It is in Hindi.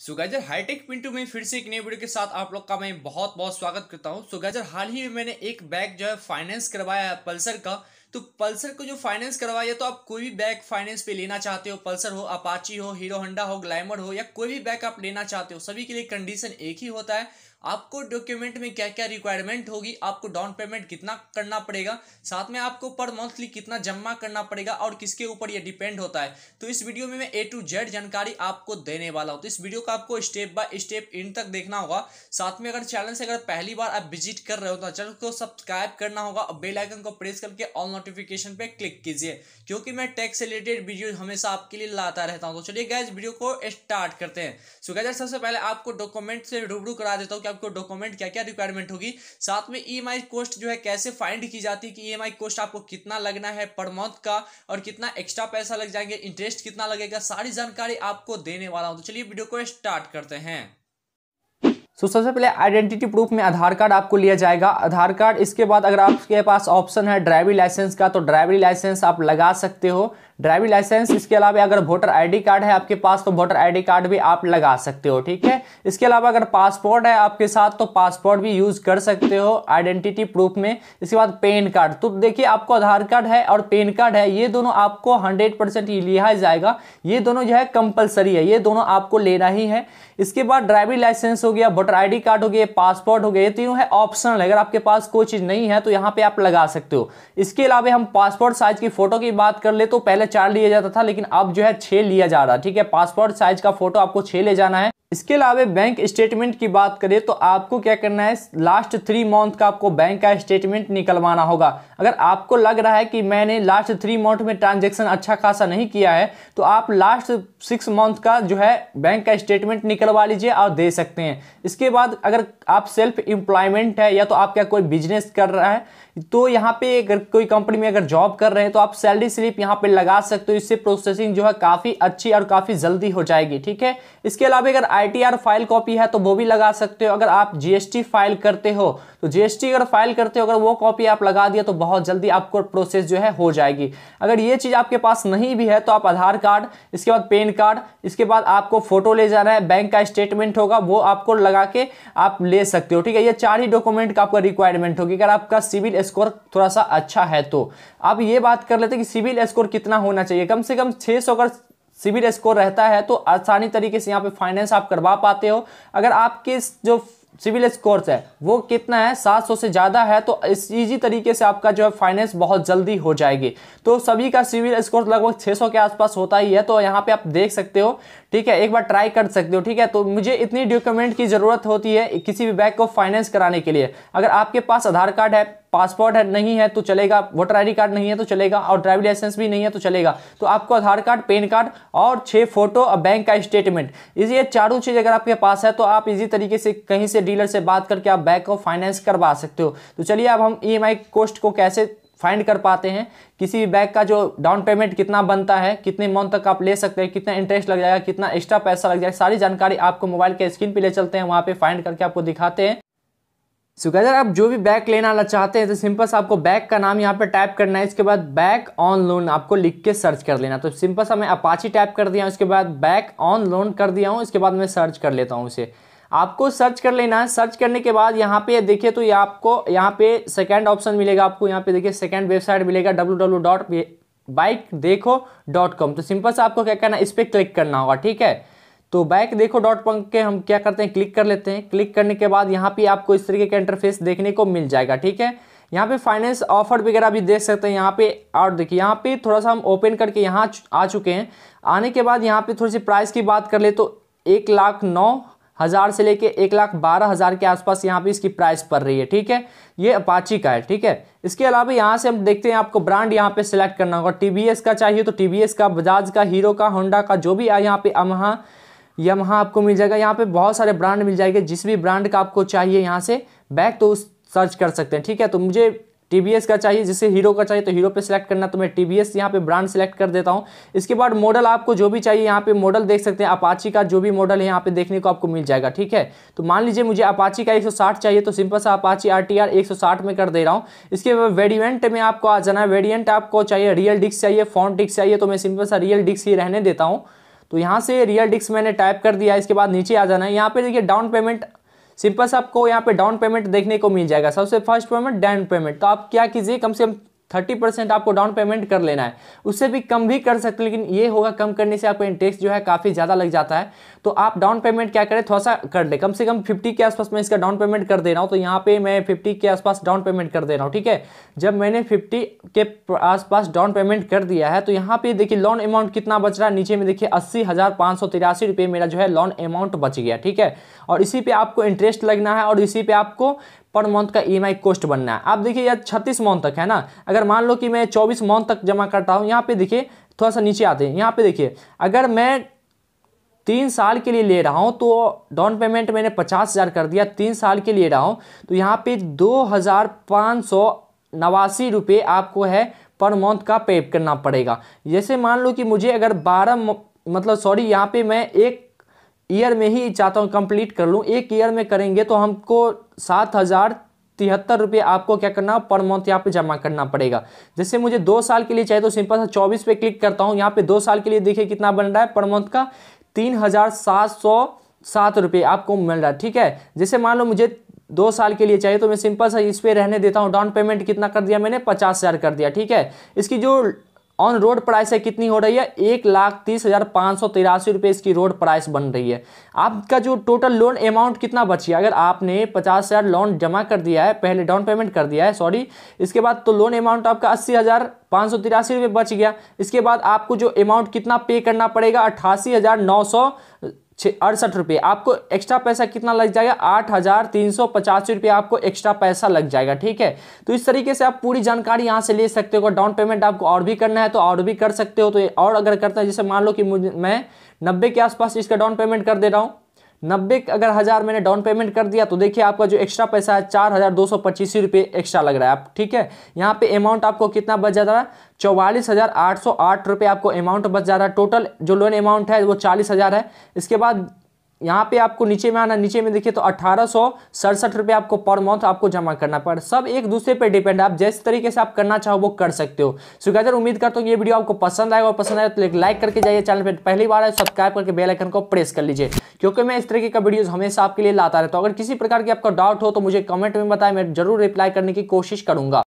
सो हाईटेक पिंटू में फिर से एक नई वीडियो के साथ आप लोग का मैं बहुत बहुत स्वागत करता हूँ सो हाल ही में मैंने एक बैग जो है फाइनेंस करवाया है पल्सर का तो पल्सर को जो फाइनेंस करवाइए तो आप कोई भी बैग फाइनेंस पे लेना चाहते हो पल्सर हो अपाची हो हीरो होंडा हो ग्लैमर हो या कोई भी बैग आप लेना चाहते हो सभी के लिए कंडीशन एक ही होता है आपको डॉक्यूमेंट में क्या क्या रिक्वायरमेंट होगी आपको डाउन पेमेंट कितना करना पड़ेगा साथ में आपको पर मंथली कितना जमा करना पड़ेगा और किसके ऊपर ये डिपेंड होता है तो इस वीडियो में मैं ए टू जेड जानकारी आपको देने वाला हूँ तो इस वीडियो का आपको स्टेप बाय स्टेप इन तक देखना होगा साथ में अगर चैनल से अगर पहली बार आप विजिट कर रहे हो तो चैनल को सब्सक्राइब करना होगा और बेलाइकन को प्रेस करके ऑल नोटिफिकेशन पे क्लिक कीजिए क्योंकि मैं टैक्स रिलेटेड वीडियो हमेशा आपके लिए लाता रहता हूँ तो चलिए गैस वीडियो को स्टार्ट करते हैं सो गैजर सबसे पहले आपको डॉक्यूमेंट से रूबरू करा देता हूँ कि आपको डॉक्यूमेंट क्या क्या रिक्वायरमेंट होगी साथ में ई कॉस्ट जो है कैसे फाइंड की जाती है कि ई कॉस्ट आपको कितना लगना है पर मंथ का और कितना एक्स्ट्रा पैसा लग जाएंगे इंटरेस्ट कितना लगेगा सारी जानकारी आपको देने वाला हूँ तो चलिए वीडियो को स्टार्ट करते हैं सो so, सबसे पहले आइडेंटिटी प्रूफ में आधार कार्ड आपको लिया जाएगा आधार कार्ड इसके बाद अगर आपके पास ऑप्शन है ड्राइविंग लाइसेंस का तो ड्राइविंग लाइसेंस आप लगा सकते हो ड्राइविंग लाइसेंस इसके अलावा अगर वोटर आईडी कार्ड है आपके पास तो वोटर आईडी कार्ड भी आप लगा सकते हो ठीक है इसके अलावा अगर पासपोर्ट है आपके साथ तो पासपोर्ट भी यूज़ कर सकते हो आइडेंटिटी प्रूफ में इसके बाद पेन कार्ड तो देखिए आपको आधार कार्ड है और पेन कार्ड है ये दोनों आपको हंड्रेड परसेंट लिया जाएगा ये दोनों जो है कंपल्सरी है ये दोनों आपको लेना ही है इसके बाद ड्राइविंग लाइसेंस हो गया वोटर आईडी कार्ड हो गए पासपोर्ट हो गए ये तीनों है ऑप्शनल अगर आपके पास कोई चीज़ नहीं है तो यहाँ पे आप लगा सकते हो इसके अलावा हम पासपोर्ट साइज की फोटो की बात कर ले तो पहले चार लिया जाता था लेकिन अब जो है छः लिया जा रहा है ठीक है पासपोर्ट साइज का फोटो आपको छः ले जाना है इसके अलावा बैंक स्टेटमेंट की बात करें तो आपको क्या करना है लास्ट थ्री मंथ का आपको बैंक का स्टेटमेंट निकलवाना होगा अगर आपको लग रहा है कि मैंने लास्ट थ्री मंथ में ट्रांजैक्शन अच्छा खासा नहीं किया है तो आप लास्ट सिक्स मंथ का जो है बैंक का स्टेटमेंट निकलवा लीजिए और दे सकते हैं इसके बाद अगर आप सेल्फ एम्प्लॉयमेंट है या तो आप क्या कोई बिजनेस कर रहा है तो यहाँ पे अगर कोई कंपनी में अगर जॉब कर रहे हैं तो आप सैलरी स्लिप यहाँ पे लगा सकते हो इससे प्रोसेसिंग जो है काफ़ी अच्छी और काफ़ी जल्दी हो जाएगी ठीक है इसके अलावा अगर आईटीआर फाइल कॉपी है तो वो भी लगा सकते हो अगर आप जीएसटी फाइल करते हो तो जीएसटी अगर फाइल करते हो अगर वो कॉपी आप लगा दिया तो बहुत जल्दी आपको प्रोसेस जो है हो जाएगी अगर ये चीज़ आपके पास नहीं भी है तो आप आधार कार्ड इसके बाद पेन कार्ड इसके बाद आपको फोटो ले जाना है बैंक का स्टेटमेंट होगा वो आपको लगा के आप ले सकते हो ठीक है ये चार ही डॉक्यूमेंट का आपका रिक्वायरमेंट होगी अगर आपका सिविल स्कोर थोड़ा सा अच्छा है तो अब ये बात कर लेते हैं कि सिविल स्कोर कितना होना चाहिए कम से कम छः सौ अगर सिविल स्कोर रहता है तो आसानी तरीके से यहाँ पे फाइनेंस आप करवा पाते हो अगर आपके जो सिविल स्कोर है वो कितना है 700 से ज़्यादा है तो इस ईजी तरीके से आपका जो है फाइनेंस बहुत जल्दी हो जाएगी तो सभी का सिविल स्कोर लगभग 600 के आसपास होता ही है तो यहाँ पे आप देख सकते हो ठीक है एक बार ट्राई कर सकते हो ठीक है तो मुझे इतनी डॉक्यूमेंट की ज़रूरत होती है किसी भी बैंक को फाइनेंस कराने के लिए अगर आपके पास आधार कार्ड है पासपोर्ट है नहीं है तो चलेगा वोटर आईडी कार्ड नहीं है तो चलेगा और ड्राइविंग लाइसेंस भी नहीं है तो चलेगा तो आपको आधार कार्ड पेन कार्ड और छः फोटो और बैंक का स्टेटमेंट ये चारों चीज़ अगर आपके पास है तो आप इजी तरीके से कहीं से डीलर से बात करके आप बैक को फाइनेंस करवा सकते हो तो चलिए अब हम ई कोस्ट को कैसे फाइंड कर पाते हैं किसी भी बैग का जो डाउन पेमेंट कितना बनता है कितने मंथ तक आप ले सकते हैं कितना इंटरेस्ट लग जाएगा कितना एक्स्ट्रा पैसा लग जाएगा सारी जानकारी आपको मोबाइल के स्क्रीन पे ले चलते हैं वहाँ पे फाइंड करके आपको दिखाते हैं सो so, अगर आप जो भी बैक लेना आना चाहते हैं तो सिंपल सा आपको बैक का नाम यहाँ पर टाइप करना है इसके बाद बैक ऑन लोन आपको लिख के सर्च कर लेना तो सिंपल सा मैं अपाची टाइप कर दिया हूँ उसके बाद बैक ऑन लोन कर दिया हूँ इसके बाद मैं सर्च कर लेता हूँ उसे आपको सर्च कर लेना है सर्च करने के बाद यहाँ पे देखिए तो ये आपको यहाँ पे सेकेंड ऑप्शन मिलेगा आपको यहाँ पे देखिए सेकेंड वेबसाइट मिलेगा W W dot bike dekho dot com तो सिंपल सा आपको क्या करना है इस पर क्लिक करना होगा ठीक है तो बैक देखो डॉट पंक के हम क्या करते हैं क्लिक कर लेते हैं क्लिक करने के बाद यहाँ पे आपको इस तरीके का इंटरफेस देखने को मिल जाएगा ठीक है यहाँ पे फाइनेंस ऑफर वगैरह भी देख सकते हैं यहाँ पे और देखिए यहाँ पे थोड़ा सा हम ओपन करके यहाँ आ चुके हैं आने के बाद यहाँ पे थोड़ी सी प्राइस की बात कर ले तो एक लाख नौ हज़ार से लेके एक लाख बारह हज़ार के आसपास यहाँ पे इसकी प्राइस पड़ रही है ठीक है ये अपाची का है ठीक है इसके अलावा यहाँ से हम देखते हैं आपको ब्रांड यहाँ पे सिलेक्ट करना होगा टी का चाहिए तो टी का बजाज का हीरो का होंडा का जो भी आए यहाँ पे अमहा यमहा आपको मिल जाएगा यहाँ पे बहुत सारे ब्रांड मिल जाएंगे जिस भी ब्रांड का आपको चाहिए यहाँ से बैग तो उस सर्च कर सकते हैं ठीक है तो मुझे टी का चाहिए जिसे हीरो का चाहिए तो हीरो पे सिलेक्ट करना तो मैं टी बी एस यहाँ पे ब्रांड सेलेक्ट कर देता हूँ इसके बाद मॉडल आपको जो भी चाहिए यहाँ पे मॉडल देख सकते हैं अपाची का जो भी मॉडल है यहाँ पे देखने को आपको मिल जाएगा ठीक है तो मान लीजिए मुझे अपाची का 160 चाहिए तो सिंपल सा अपाची आर टी आर में कर दे रहा हूँ इसके बाद वेडियंट में आपको आ जाना है वेडियंट आपको चाहिए रियल डिस्क चाहिए फॉन्ट डिस्क चाहिए तो मैं सिंपल सा रियल डिस्क ही रहने देता हूँ तो यहाँ से रियल डिस्क मैंने टाइप कर दिया इसके बाद नीचे आ जाना है यहाँ पे देखिए डाउन पेमेंट सिंपल से आपको यहाँ पे डाउन पेमेंट देखने को मिल जाएगा सबसे फर्स्ट पेमेंट डाउन पेमेंट तो आप क्या कीजिए कम से कम थर्टी परसेंट आपको डाउन पेमेंट कर लेना है उससे भी कम भी कर सकते हैं लेकिन ये होगा कम करने से आपको इंटरेस्ट जो है काफ़ी ज़्यादा लग जाता है तो आप डाउन पेमेंट क्या करें थोड़ा सा कर ले कम से कम फिफ्टी के आसपास मैं इसका डाउन पेमेंट कर दे रहा हूँ तो यहाँ पे मैं फिफ्टी के आसपास डाउन पेमेंट कर दे रहा हूँ ठीक है जब मैंने फिफ्टी के आसपास डाउन पेमेंट कर दिया है तो यहाँ पर देखिए लोन अमाउंट कितना बच रहा है नीचे में देखिए अस्सी हज़ार पाँच सौ तिरासी रुपये मेरा जो है लोन अमाउंट बच गया ठीक है और इसी पर आपको इंटरेस्ट लगना है और इसी पर आपको पर मंथ का ई e कॉस्ट बनना है आप देखिए यह छत्तीस मंथ तक है ना अगर मान लो कि मैं चौबीस मंथ तक जमा करता हूँ यहाँ पे देखिए थोड़ा सा नीचे आते हैं यहाँ पे देखिए अगर मैं तीन साल के लिए ले रहा हूँ तो डाउन पेमेंट मैंने पचास हज़ार कर दिया तीन साल के लिए रहा हूँ तो यहाँ पे दो हज़ार पाँच सौ नवासी रुपये आपको है पर मंथ का पे करना पड़ेगा जैसे मान लो कि मुझे अगर बारह मतलब सॉरी यहाँ पे मैं एक ईयर में ही चाहता हूँ कंप्लीट कर लूँ एक ईयर में करेंगे तो हमको सात हज़ार तिहत्तर रुपये आपको क्या करना पर मंथ यहाँ पे जमा करना पड़ेगा जैसे मुझे दो साल के लिए चाहिए तो सिंपल सा चौबीस पे क्लिक करता हूँ यहाँ पे दो साल के लिए देखिए कितना बन रहा है पर मंथ का तीन हज़ार सात सौ सात रुपये आपको मिल रहा है ठीक है जैसे मान लो मुझे दो साल के लिए चाहिए तो मैं सिंपल सा इस पर रहने देता हूँ डाउन पेमेंट कितना कर दिया मैंने पचास हज़ार कर दिया ठीक है इसकी जो ऑन रोड प्राइस है कितनी हो रही है एक लाख तीस हज़ार पाँच सौ तिरासी रुपये इसकी रोड प्राइस बन रही है आपका जो टोटल लोन अमाउंट कितना बची है अगर आपने पचास हज़ार लोन जमा कर दिया है पहले डाउन पेमेंट कर दिया है सॉरी इसके बाद तो लोन अमाउंट आपका अस्सी हज़ार पाँच सौ तिरासी रुपये बच गया इसके बाद आपको जो अमाउंट कितना पे करना पड़ेगा अट्ठासी हज़ार नौ सौ छः अड़सठ रुपये आपको एक्स्ट्रा पैसा कितना लग जाएगा आठ हज़ार तीन सौ पचासी रुपये आपको एक्स्ट्रा पैसा लग जाएगा ठीक है तो इस तरीके से आप पूरी जानकारी यहाँ से ले सकते हो डाउन पेमेंट आपको और भी करना है तो और भी कर सकते हो तो और अगर करता है जैसे मान लो कि मुझे मैं नब्बे के आसपास इसका डाउन पेमेंट कर दे रहा हूँ नब्बे अगर हज़ार मैंने डाउन पेमेंट कर दिया तो देखिए आपका जो एक्स्ट्रा पैसा है चार हज़ार दो सौ पच्चीस रुपये एक्स्ट्रा लग रहा है आप ठीक है यहाँ पे अमाउंट आपको कितना बच जा रहा है चौवालीस हज़ार आठ सौ आठ रुपये आपको अमाउंट बच जा रहा है टोटल जो लोन अमाउंट है वो चालीस हज़ार है इसके बाद यहाँ पे आपको नीचे में आना नीचे में देखिए तो अठारह सौ सड़सठ रुपये आपको पर मंथ आपको जमा करना पड़ सब एक दूसरे पे डिपेंड आप जैसे तरीके से आप करना चाहो वो कर सकते हो सो उम्मीद करता हूँ ये वीडियो आपको पसंद आएगा और पसंद आएगा तो एक लाइक करके जाइए चैनल पर पहली बार है सब्सक्राइब करके बेलाइकन को प्रेस कर लीजिए क्योंकि मैं इस तरीके का वीडियो हमेशा आपके लिए लाता रहता हूँ अगर किसी प्रकार की आपका डाउट हो तो मुझे कमेंट में बताएं मैं जरूर रिप्लाई करने की कोशिश करूँगा